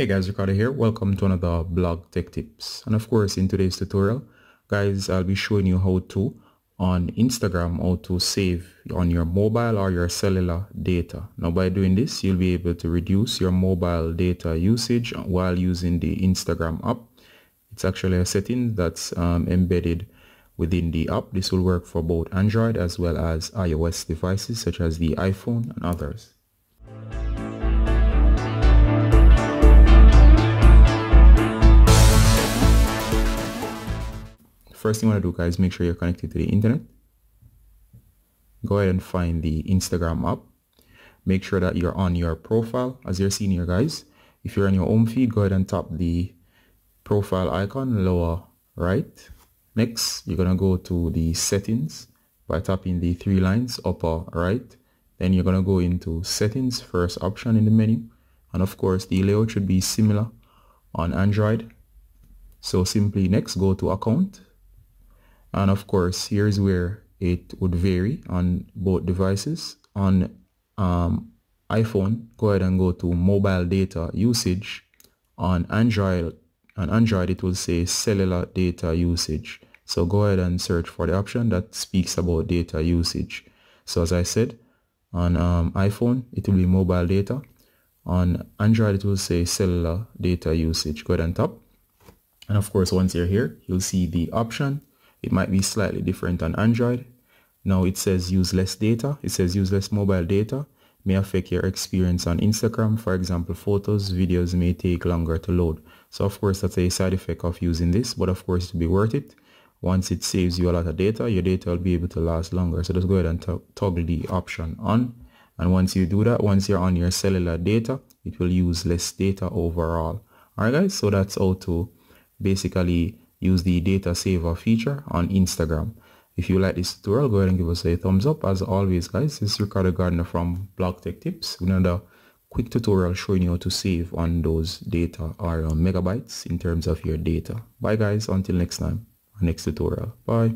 Hey guys, Ricardo here. Welcome to another blog tech tips. And of course, in today's tutorial, guys, I'll be showing you how to on Instagram, how to save on your mobile or your cellular data. Now by doing this, you'll be able to reduce your mobile data usage while using the Instagram app. It's actually a setting that's um, embedded within the app. This will work for both Android as well as iOS devices such as the iPhone and others. First thing you want to do guys, make sure you're connected to the internet. Go ahead and find the Instagram app. Make sure that you're on your profile as you're seeing here guys. If you're on your home feed, go ahead and tap the profile icon lower right. Next, you're going to go to the settings by tapping the three lines upper right. Then you're going to go into settings, first option in the menu. And of course, the layout should be similar on Android. So simply next, go to account and of course, here's where it would vary on both devices. On um, iPhone, go ahead and go to mobile data usage. On Android, on Android, it will say cellular data usage. So go ahead and search for the option that speaks about data usage. So as I said, on um, iPhone, it will be mobile data. On Android, it will say cellular data usage. Go ahead and tap. And of course, once you're here, you'll see the option it might be slightly different on Android. Now it says use less data. It says use less mobile data may affect your experience on Instagram. For example, photos, videos may take longer to load. So of course, that's a side effect of using this, but of course it'll be worth it. Once it saves you a lot of data, your data will be able to last longer. So just go ahead and toggle the option on. And once you do that, once you're on your cellular data, it will use less data overall. Alright guys, so that's how to basically use the data saver feature on Instagram. If you like this tutorial, go ahead and give us a thumbs up. As always, guys, this is Ricardo Gardner from Block Tech Tips another quick tutorial showing you how to save on those data or megabytes in terms of your data. Bye guys, until next time, next tutorial. Bye.